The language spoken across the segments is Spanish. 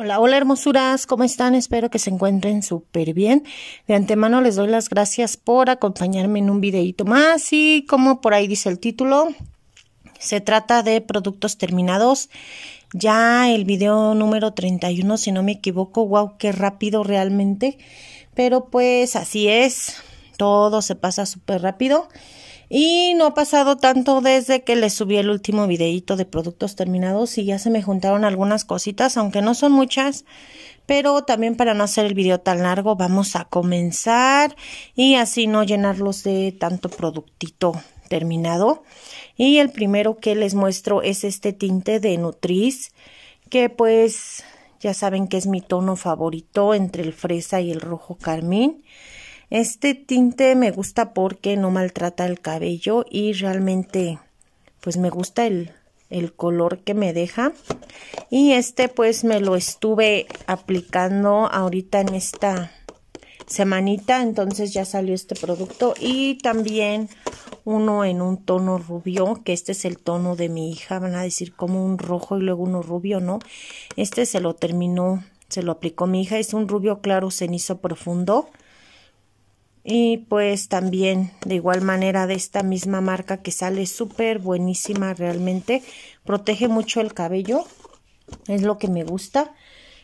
Hola, hola hermosuras, ¿cómo están? Espero que se encuentren súper bien. De antemano les doy las gracias por acompañarme en un videito más y como por ahí dice el título, se trata de productos terminados. Ya el video número 31, si no me equivoco, wow, qué rápido realmente. Pero pues así es, todo se pasa súper rápido. Y no ha pasado tanto desde que les subí el último videito de productos terminados y ya se me juntaron algunas cositas, aunque no son muchas. Pero también para no hacer el video tan largo, vamos a comenzar y así no llenarlos de tanto productito terminado. Y el primero que les muestro es este tinte de Nutriz, que pues ya saben que es mi tono favorito entre el fresa y el rojo carmín. Este tinte me gusta porque no maltrata el cabello y realmente pues me gusta el, el color que me deja y este pues me lo estuve aplicando ahorita en esta semanita entonces ya salió este producto y también uno en un tono rubio que este es el tono de mi hija van a decir como un rojo y luego uno rubio no este se lo terminó se lo aplicó mi hija es un rubio claro cenizo profundo y pues también de igual manera de esta misma marca que sale súper buenísima realmente. Protege mucho el cabello. Es lo que me gusta.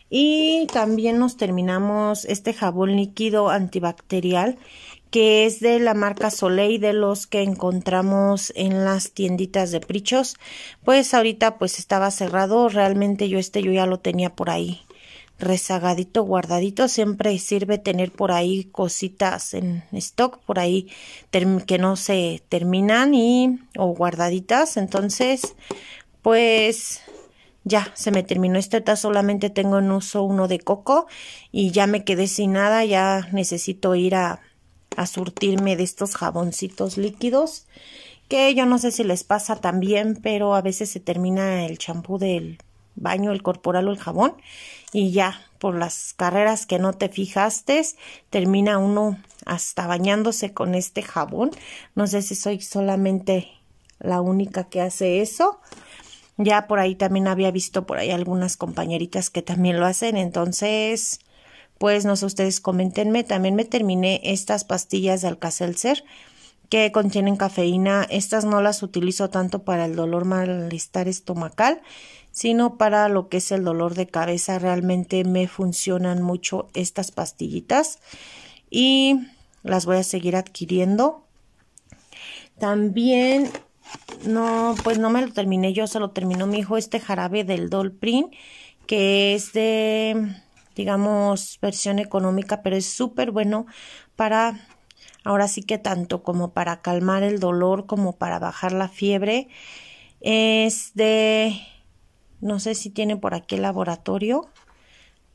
Y también nos terminamos este jabón líquido antibacterial que es de la marca Soleil de los que encontramos en las tienditas de prichos pues ahorita pues estaba cerrado realmente yo este yo ya lo tenía por ahí rezagadito, guardadito, siempre sirve tener por ahí cositas en stock, por ahí que no se terminan y o guardaditas, entonces pues ya se me terminó esta etapa solamente tengo en uso uno de coco y ya me quedé sin nada, ya necesito ir a, a surtirme de estos jaboncitos líquidos que yo no sé si les pasa también, pero a veces se termina el champú del baño, el corporal o el jabón y ya por las carreras que no te fijaste, termina uno hasta bañándose con este jabón. No sé si soy solamente la única que hace eso. Ya por ahí también había visto por ahí algunas compañeritas que también lo hacen, entonces pues no sé ustedes comentenme, también me terminé estas pastillas de Alcacelser que contienen cafeína. Estas no las utilizo tanto para el dolor malestar estomacal, sino para lo que es el dolor de cabeza. Realmente me funcionan mucho estas pastillitas y las voy a seguir adquiriendo. También, no, pues no me lo terminé yo, se lo terminó mi hijo este jarabe del Dolprin, que es de, digamos, versión económica, pero es súper bueno para ahora sí que tanto como para calmar el dolor como para bajar la fiebre. Es de no sé si tiene por aquí el laboratorio,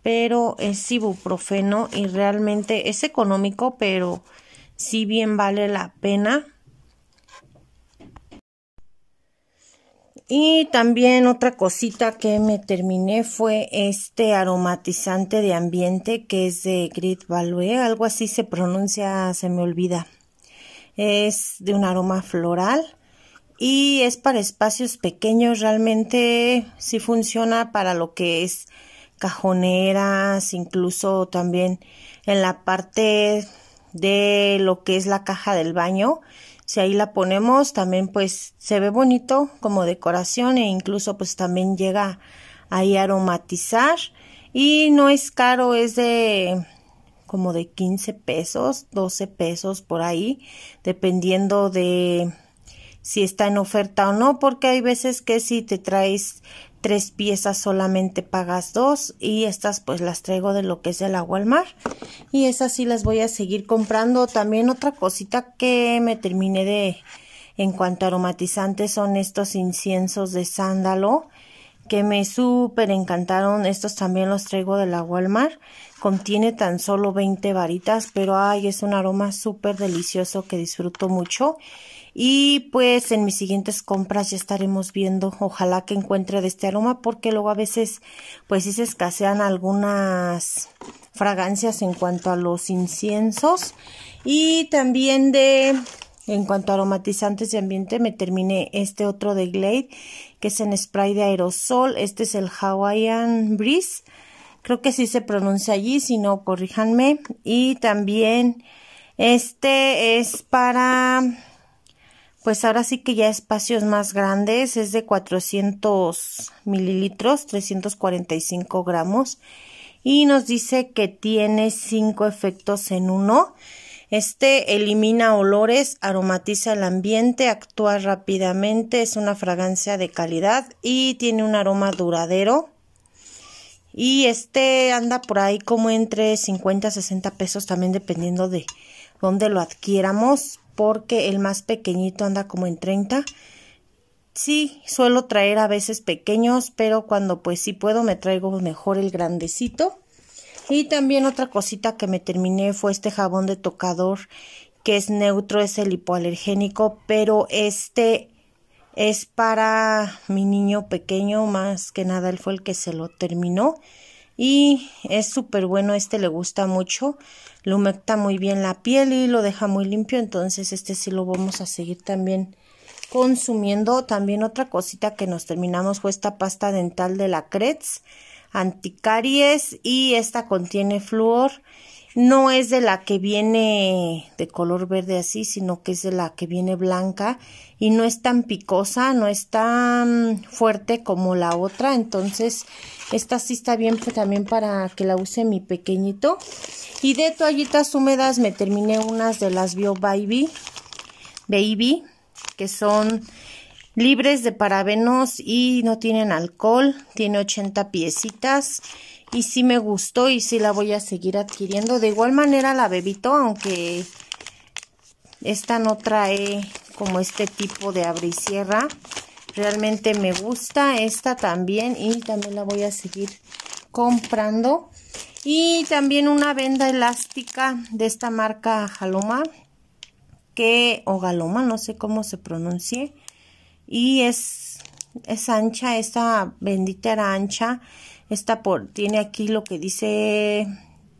pero es ibuprofeno y realmente es económico, pero si bien vale la pena. Y también otra cosita que me terminé fue este aromatizante de ambiente que es de Grit Value, algo así se pronuncia, se me olvida. Es de un aroma floral y es para espacios pequeños, realmente sí funciona para lo que es cajoneras, incluso también en la parte de lo que es la caja del baño. Si ahí la ponemos, también pues se ve bonito como decoración e incluso pues también llega ahí aromatizar y no es caro, es de como de 15 pesos, 12 pesos por ahí, dependiendo de si está en oferta o no, porque hay veces que si te traes tres piezas solamente pagas dos y estas pues las traigo de lo que es agua al mar, y esas sí las voy a seguir comprando también otra cosita que me terminé de en cuanto a aromatizantes son estos inciensos de sándalo que me súper encantaron. Estos también los traigo de la Walmart. Contiene tan solo 20 varitas, pero ay, es un aroma súper delicioso que disfruto mucho. Y pues en mis siguientes compras ya estaremos viendo, ojalá que encuentre de este aroma, porque luego a veces pues sí se escasean algunas fragancias en cuanto a los inciensos. Y también de en cuanto a aromatizantes de ambiente, me terminé este otro de Glade, que es en spray de aerosol. Este es el Hawaiian Breeze. Creo que sí se pronuncia allí, si no, corríjanme. Y también este es para, pues ahora sí que ya espacios más grandes. Es de 400 mililitros, 345 gramos. Y nos dice que tiene 5 efectos en uno este elimina olores, aromatiza el ambiente, actúa rápidamente, es una fragancia de calidad y tiene un aroma duradero. Y este anda por ahí como entre 50 a 60 pesos también dependiendo de dónde lo adquiéramos porque el más pequeñito anda como en 30. Sí, suelo traer a veces pequeños, pero cuando pues sí puedo me traigo mejor el grandecito. Y también otra cosita que me terminé fue este jabón de tocador que es neutro, es el hipoalergénico, pero este es para mi niño pequeño, más que nada él fue el que se lo terminó. Y es súper bueno, este le gusta mucho, Lo humecta muy bien la piel y lo deja muy limpio, entonces este sí lo vamos a seguir también consumiendo. También otra cosita que nos terminamos fue esta pasta dental de la Kretz anticaries y esta contiene flúor. No es de la que viene de color verde así, sino que es de la que viene blanca y no es tan picosa, no es tan fuerte como la otra. Entonces, esta sí está bien pues, también para que la use mi pequeñito. Y de toallitas húmedas me terminé unas de las Bio Baby que son libres de parabenos y no tienen alcohol, tiene 80 piecitas y sí me gustó y sí la voy a seguir adquiriendo. De igual manera la bebito, aunque esta no trae como este tipo de abre y cierra. Realmente me gusta esta también y también la voy a seguir comprando. Y también una venda elástica de esta marca Jaloma, que, o Galoma, no sé cómo se pronuncie y es, es ancha, esta bendita era ancha, esta por, tiene aquí lo que dice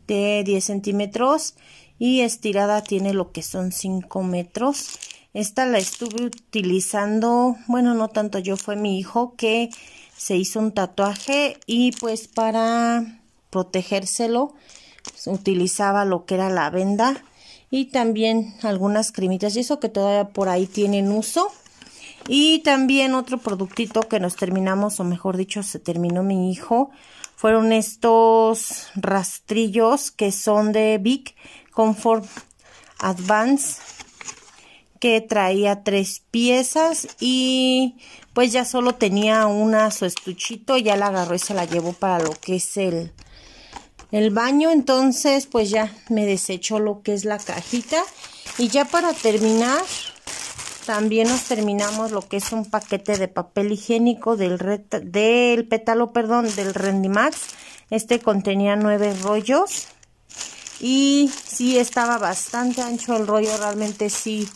de 10 centímetros y estirada tiene lo que son 5 metros. Esta la estuve utilizando, bueno, no tanto yo, fue mi hijo que se hizo un tatuaje y pues para protegérselo utilizaba lo que era la venda y también algunas cremitas y eso que todavía por ahí tienen uso y también otro productito que nos terminamos, o mejor dicho, se terminó mi hijo, fueron estos rastrillos que son de Big Comfort Advance que traía tres piezas y pues ya solo tenía una su estuchito, ya la agarró y se la llevó para lo que es el, el baño, entonces pues ya me desechó lo que es la cajita y ya para terminar también nos terminamos lo que es un paquete de papel higiénico del, del pétalo, perdón, del Rendimax. Este contenía nueve rollos y sí estaba bastante ancho el rollo, realmente sí,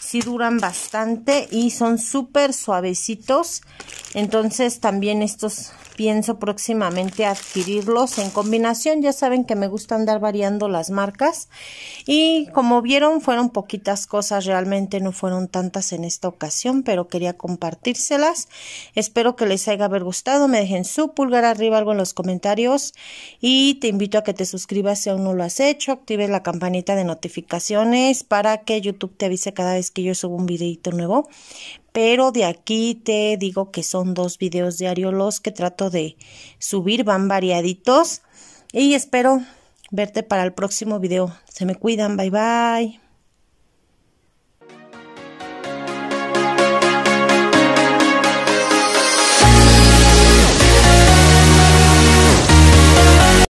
sí duran bastante y son súper suavecitos. Entonces también estos pienso próximamente adquirirlos en combinación. Ya saben que me gusta andar variando las marcas. Y como vieron, fueron poquitas cosas, realmente no fueron tantas en esta ocasión, pero quería compartírselas. Espero que les haya haber gustado. Me dejen su pulgar arriba, algo en los comentarios. Y te invito a que te suscribas si aún no lo has hecho. Actives la campanita de notificaciones para que YouTube te avise cada vez que yo subo un videito nuevo pero de aquí te digo que son dos videos diarios los que trato de subir, van variaditos y espero verte para el próximo video. Se me cuidan, bye bye.